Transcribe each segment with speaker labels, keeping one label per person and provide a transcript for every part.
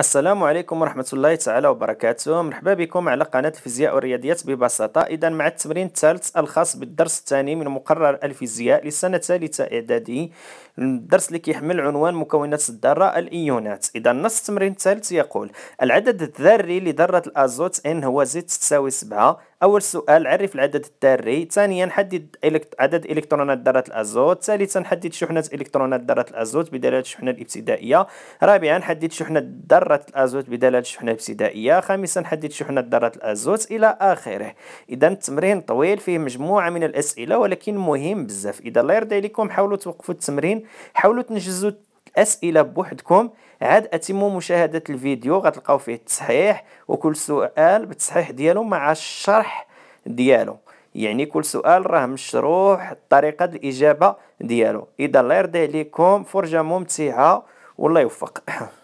Speaker 1: السلام عليكم ورحمة الله تعالى وبركاته مرحبا بكم على قناة الفيزياء والرياضيات ببساطة إذا مع التمرين الثالث الخاص بالدرس الثاني من مقرر الفيزياء للسنة الثالثة إعدادي الدرس اللي كيحمل عنوان مكونات الذرة الإيونات إذا نص التمرين الثالث يقول العدد الذري لذرة الأزوت N هو زد تساوي 7 أول سؤال عرف العدد الذري ثانيا حدد عدد إلكترونات ذرة الأزوت ثالثا حدد شحنة إلكترونات ذرة الأزوت بدلالة الشحنة الابتدائية رابعا حدد شحنة ذرة الأزوت بدلالة الشحنة الابتدائية خامسا حدد شحنة ذرة الأزوت إلى آخره إذا التمرين طويل فيه مجموعة من الأسئلة ولكن مهم بزاف إذا الله يرضي عليكم حاولوا توقفوا التمرين حاولوا تنجزوا اسئله بوحدكم عاد اتموا مشاهده الفيديو غتلقاو فيه التصحيح وكل سؤال بالتصحيح ديالو مع الشرح ديالو يعني كل سؤال راه مشروح طريقه الاجابه ديالو اذا الله يرضي عليكم فرجه ممتعه والله يوفق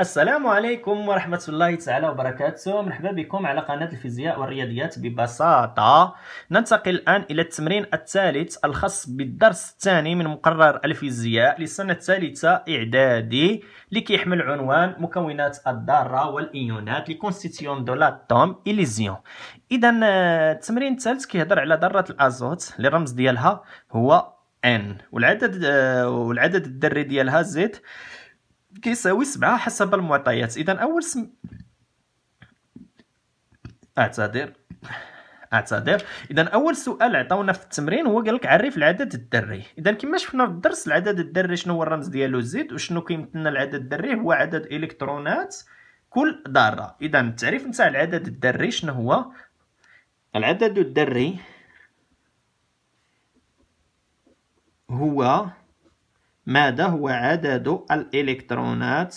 Speaker 1: السلام عليكم ورحمة الله تعالى وبركاته مرحبا بكم على قناة الفيزياء والرياضيات ببساطة ننتقل الآن إلى التمرين الثالث الخاص بالدرس الثاني من مقرر الفيزياء للسنة الثالثة إعدادي يحمل عنوان مكونات الذرة والإيونات لكونستيتيون دو لاتوم إليزيون إذا آه، التمرين الثالث كيهضر على ذرة الأزوت اللي ديالها هو N والعدد آه، والعدد الذري ديالها زد كيساوي سبعة حسب المعطيات إذا أول سم أعتذر اعتذر اذا اول سؤال عطاونا في التمرين هو قال لك عرف العدد الذري اذا كما شفنا في الدرس العدد الذري شنو هو الرمز ديالو زد وشنو كيمثلنا العدد الذري هو عدد الكترونات كل ذره اذا التعريف نتاع العدد الذري شنو هو العدد الذري هو ماذا هو عدد الإلكترونات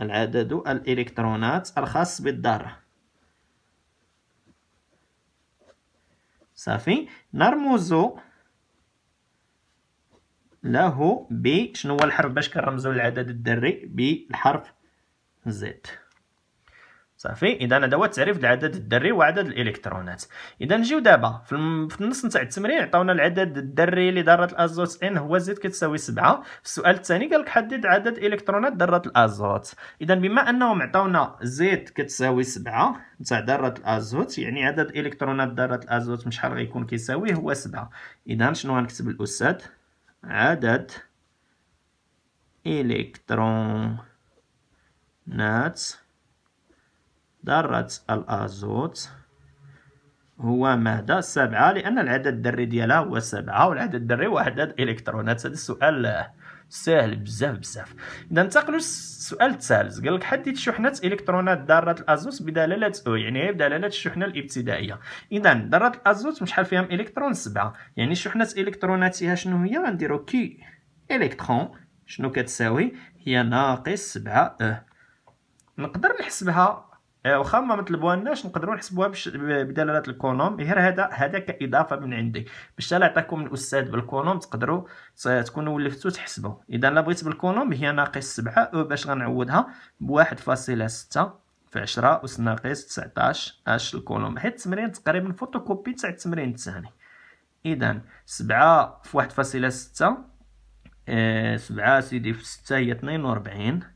Speaker 1: العدد الإلكترونات الخاص بالذرة صافي نرمز له ب شنو هو الحرف باش كنرمزو للعدد الذري بالحرف زد صافي اذا هذا هو التعريف العدد الذري وعدد الالكترونات اذا نجيو دابا في, النص نتاع التمرين عطاونا العدد الذري لذره الازوت ان هو زد كتساوي 7 في السؤال الثاني قال لك حدد عدد الكترونات ذره الازوت اذا بما انهم عطاونا زد كتساوي 7 نتاع ذره الازوت يعني عدد الكترونات ذره الازوت شحال غيكون كيساوي هو 7 اذا شنو غنكتب الاستاذ عدد الكترونات ذرة الأزوت هو مادة سبعة لأن العدد الذري ديالها هو سبعة والعدد الذري هو عدد إلكترونات هذا السؤال سهل بزاف بزاف إذا ننتقلوا للسؤال الثالث قال لك حدد شحنة إلكترونات ذرة الأزوت بدلالة أو يعني بدلالة الشحنة الابتدائية إذا ذرة الأزوت شحال فيها من إلكترون سبعة يعني شحنة إلكتروناتها شنو هي غنديرو كي إلكترون شنو كتساوي هي ناقص سبعة أه نقدر نحسبها آه، واخا ما مطلبوهاش نقدروا نحسبوها بدلالات الكونوم غير هذا هذا كاضافه من عندي باش نعطيكم الاستاذ بالكونوم تقدروا تكونوا ولفتوا تحسبوا اذا لا بغيت بالكونوم هي ناقص 7 او باش غنعوضها ب 1.6 في 10 اس ناقص 19 اش الكونوم حيت التمرين تقريبا فوتوكوبي تاع التمرين الثاني اذا 7 في 1.6 7 آه، سيدي في 6 هي 42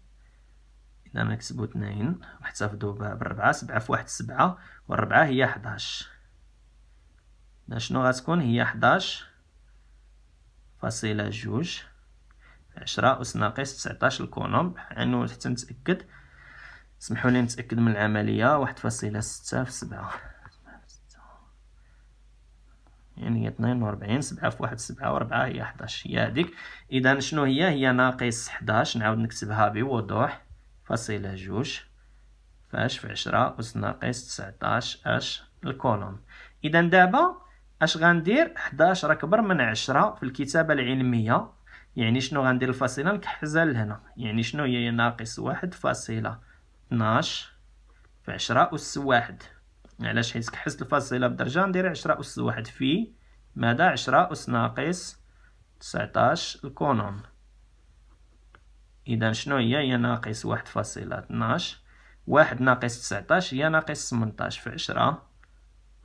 Speaker 1: إذا نكتبو اثنين ونحتفظو بالربعة سبعة في واحد سبعة والربعة هي حداش شنو غتكون هي حداش فاصلة جوج عشرة أس ناقص تسعتاش الكولومب لأنه يعني حتى نتأكد سمحوا لي نتأكد من العملية واحد فاصلة ستة في سبعة يعني هي 42 سبعة في واحد سبعة وربعة هي 11 هي هذيك إذا شنو هي هي ناقص 11 نعاود نكتبها بوضوح فاصلة جوج فاش في عشرة أس ناقص تسعتاش أش الكولوم إذا دابا أش غندير حداش أكبر من عشرة في الكتابة العلمية يعني شنو غندير الفاصلة نكحزها لهنا يعني شنو هي ناقص واحد فاصلة تناش في عشرة أس واحد علاش حيت كحزت الفاصلة بدرجة ندير عشرة أس واحد في ماذا عشرة أس ناقص تسعتاش الكولوم اذا شنو هي هي ناقص واحد فاصلة اتناش واحد ناقص تسعتاش هي ناقص تمنتاش في عشرة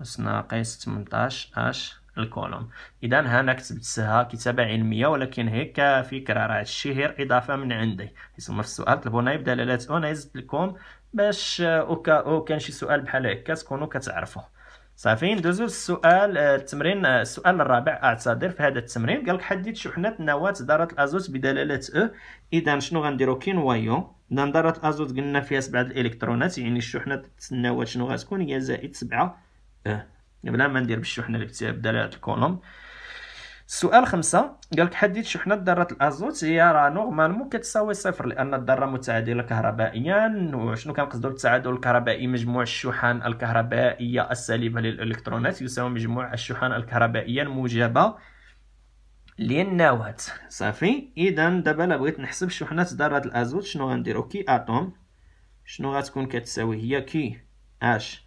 Speaker 1: أس ناقص تمنتاش اش الكولوم اذا هنا كتبتها كتابه علميه ولكن هيك فكره راه هادشي غير اضافه من عندي هما في السؤال طلبوا لنا بدلالات اون يزيد لكم باش آه، اوكا او كان شي سؤال بحال هكا تكونوا كتعرفو صافي ندوزو السؤال آه، التمرين آه، السؤال الرابع اعتذر في هذا التمرين قال لك حدد شحنه نواه ذره الازوت بدلاله او e. اذا شنو غنديرو كي نوايو اذا ذره الازوت قلنا فيها سبعه الالكترونات يعني الشحنه النواه شنو غتكون هي زائد سبعة او e. بلا ما ندير بالشحنه اللي بدلاله الكولوم السؤال خمسة قالك حدد شحنة ذرة الأزوت هي راه نورمالمون كتساوي صفر لأن الذرة متعادلة كهربائيا وشنو كنقصدو بالتعادل الكهربائي مجموع الشحن الكهربائية السالبة للإلكترونات يساوي مجموع الشحن الكهربائية الموجبة للنواة صافي إذا دابا لا بغيت نحسب شحنة ذرة الأزوت شنو غنديرو كي أتوم شنو غتكون كتساوي هي كي اش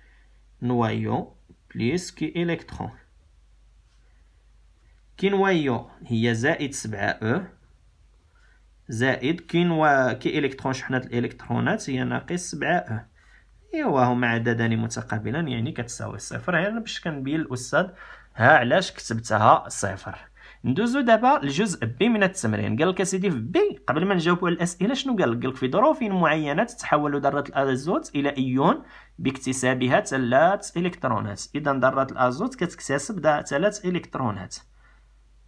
Speaker 1: نوايو بليس كي إلكترون كينوايو هي زائد سبعة او زائد كينوا كي الكترون شحنات الالكترونات هي ناقص سبعة او ايوا هما عددان متقابلان يعني كتساوي صفر يعني باش كنبين الاستاذ ها علاش كتبتها صفر ندوزو دابا الجزء بي من التمرين قال لك اسيدي في بي قبل ما نجاوبو على الاسئله شنو قال لك قال لك في ظروف معينه تتحول ذره الازوت الى ايون باكتسابها ثلاث الكترونات اذا ذره الازوت كتكتسب ثلاث الكترونات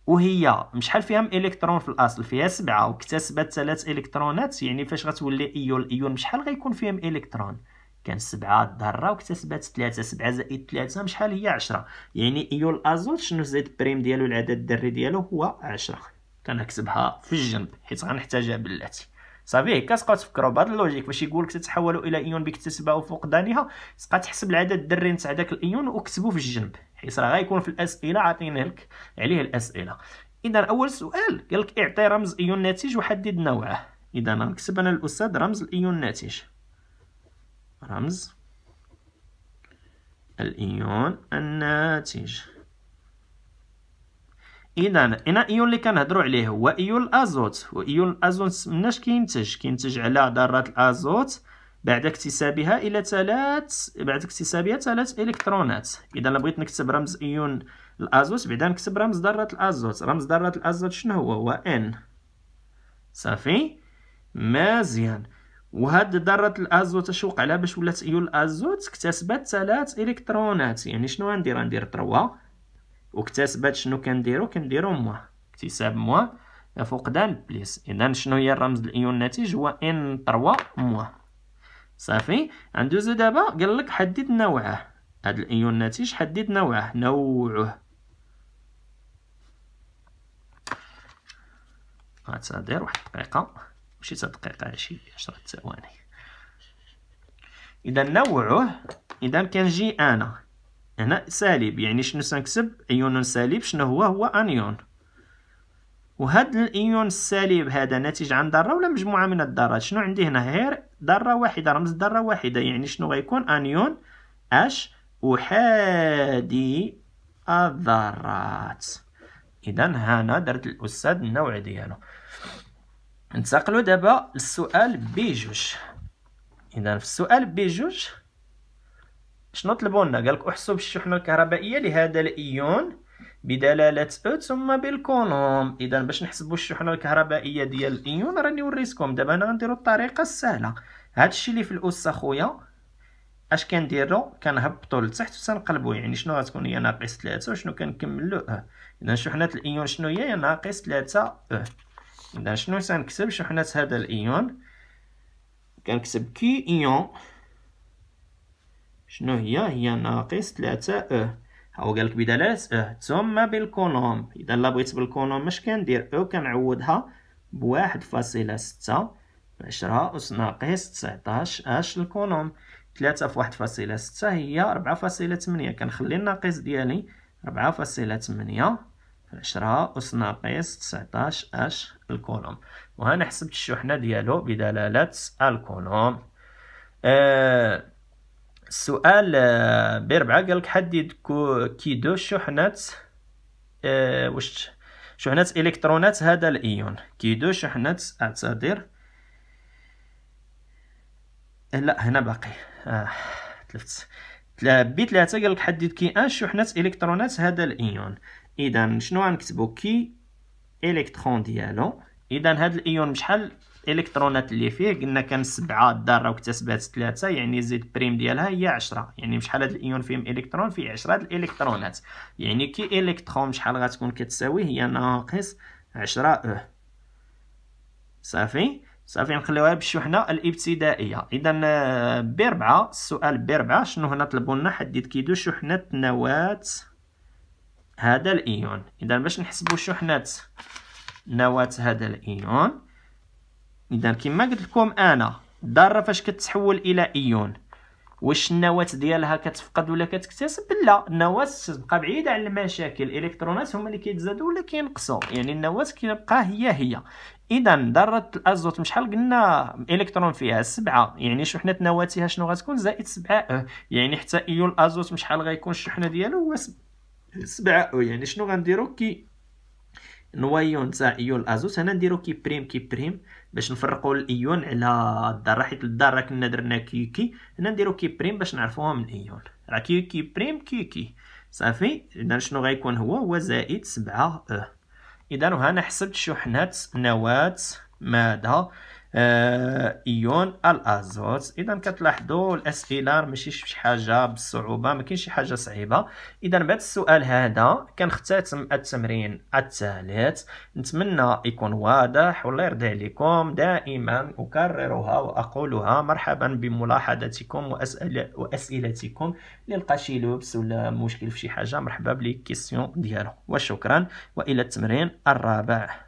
Speaker 1: وهي شحال فيها من الكترون في الاصل فيها سبعة واكتسبت ثلاث الكترونات يعني فاش غتولي ايون الايون شحال غيكون فيها من الكترون كان سبعة الذرة واكتسبت ثلاثة سبعة زائد ثلاثة شحال هي عشرة يعني ايون الازوت شنو زائد بريم ديالو العدد الذري ديالو هو عشرة كنكتبها في الجنب حيت غنحتاجها بلاتي صافي هكا تبقاو تفكروا بهاد اللوجيك باش يقول لك الى ايون بكتسبه وفقدانها تبقى تحسب العدد الذري نتاع داك الايون وكتبو في الجنب حيت راه غيكون في الاسئله عاطين لك عليه الاسئله اذا اول سؤال قال لك اعطي رمز ايون الناتج وحدد نوعه اذا نكتب انا الاستاذ رمز الايون الناتج رمز الايون الناتج اذا انا ايون اللي كنهضروا عليه هو ايون الازوت وايون الازوت مناش كينتج كينتج على ذرات الازوت بعد اكتسابها الى ثلاث بعد اكتسابها ثلاث الكترونات اذا بغيت نكتب رمز ايون الازوت بعدا نكتب رمز ذره الازوت رمز ذره الازوت شنو هو هو ان صافي مزيان وهاد ذره الازوت اش وقع لها باش ولات ايون الازوت اكتسبت ثلاث الكترونات يعني شنو غندير غندير 3 واكتسبت شنو كنديرو كنديرو موا اكتساب موا فقدان بليس اذا شنو هي الرمز الايون الناتج هو ان 3 موا صافي عندوزو دابا قال لك حدد نوعه هاد الايون الناتج حدد نوعه نوعه غاتصادر واحد دقيقة ماشي تا دقيقة شي عشرة ثواني إذا نوعه إذا كنجي أنا هنا سالب يعني شنو سنكسب ايون سالب شنو هو هو انيون وهاد الايون السالب هذا ناتج عن ذره ولا مجموعه من الذرات شنو عندي هنا هير ذرة واحدة رمز ذرة واحدة يعني شنو غيكون أنيون أش أحادي الذرات إذا هنا درت الأستاذ النوع ديالو ننتقلوا دابا للسؤال بي جوج إذا في السؤال بي جوج شنو طلبوا لنا قالك احسب الشحنة الكهربائية لهذا الإيون بدلاله او ثم بالكولوم اذا باش نحسبوا الشحنه الكهربائيه ديال الايون راني وريتكم دابا انا غنديروا الطريقه السهله هذا الشيء اللي في الاس اخويا اش كنديرو كنهبطو لتحت وتنقلبو يعني شنو غتكون هي ناقص 3 وشنو كنكمل له اه اذا شحنه الايون شنو هي ناقص 3 اه اذا شنو سنكتب شحنه هذا الايون كنكتب كي ايون شنو هي هي ناقص 3 او هو قالك بدلالة اه ثم بالكولوم إذا لا بغيت بالكولوم اش كندير او كنعوضها بواحد فاصلة ستة عشرة أس ناقص تسعتاش اش الكولوم تلاتة في واحد فاصلة ستة هي ربعة فاصلة تمنية كنخلي الناقص ديالي ربعة فاصلة تمنية عشرة أس ناقص تسعتاش اش الكولوم وهنا حسبت الشحنة ديالو بدلالة الكولوم آه السؤال آه، بربعة قالك حدد كي دو شحنات آه، واش شحنات الكترونات هذا الايون كي دو شحنات اعتذر آه، لا هنا باقي تلفت بي ثلاثة قالك حدد كي ان شحنات الكترونات هذا الايون اذا شنو غنكتبو كي الكترون ديالو اذا هذا الايون بشحال الالكترونات اللي فيه قلنا كان سبعة الذره واكتسبات ثلاثة يعني زيد بريم ديالها هي عشرة يعني شحال هاد الايون فيهم الكترون فيه عشرة الالكترونات يعني كي الكترون شحال غتكون كتساوي هي ناقص عشرة او صافي صافي نخليوها بالشحنه الابتدائيه اذا آه، بربعة السؤال بربعة شنو هنا طلبوا لنا حدد كيدو شحنه نواه هذا الايون اذا باش نحسبوا شحنه نواه هذا الايون اذا كما قلت لكم انا الذره فاش كتحول الى ايون واش النواه ديالها كتفقد ولا كتكتسب لا النواه تبقى بعيده على المشاكل الالكترونات هما اللي كيتزادوا ولا كينقصوا يعني النواه كتبقى هي هي اذا ذره الازوت شحال قلنا الكترون فيها سبعة يعني شحنه نواتها شنو غتكون زائد سبعة يعني حتى ايون الازوت شحال غيكون الشحنه ديالو هو سبعة يعني شنو غنديرو كي نوايون تاع ايون الازوت هنا نديرو كي بريم كي بريم باش نفرقوا الايون على الدار حيت الذره كنا درنا كيكي هنا نديرو كي بريم باش نعرفوها من الايون راه كيكي بريم كيكي صافي اذا شنو غيكون هو هو زائد سبعة اه اذا وهنا حسبت شحنات نواة ماده آه، ايون الازوت اذا كتلاحظوا الاسئله ماشي شي حاجه بالصعوبه ما كاينش شي حاجه صعيبه اذا بعد السؤال هذا كنختتم التمرين الثالث نتمنى يكون واضح والله يرضي عليكم دائما اكررها واقولها مرحبا بملاحظاتكم واسئله واسئلتكم للقى شي لوبس ولا مشكل في شي حاجه مرحبا بلي كيسيون ديالو وشكرا والى التمرين الرابع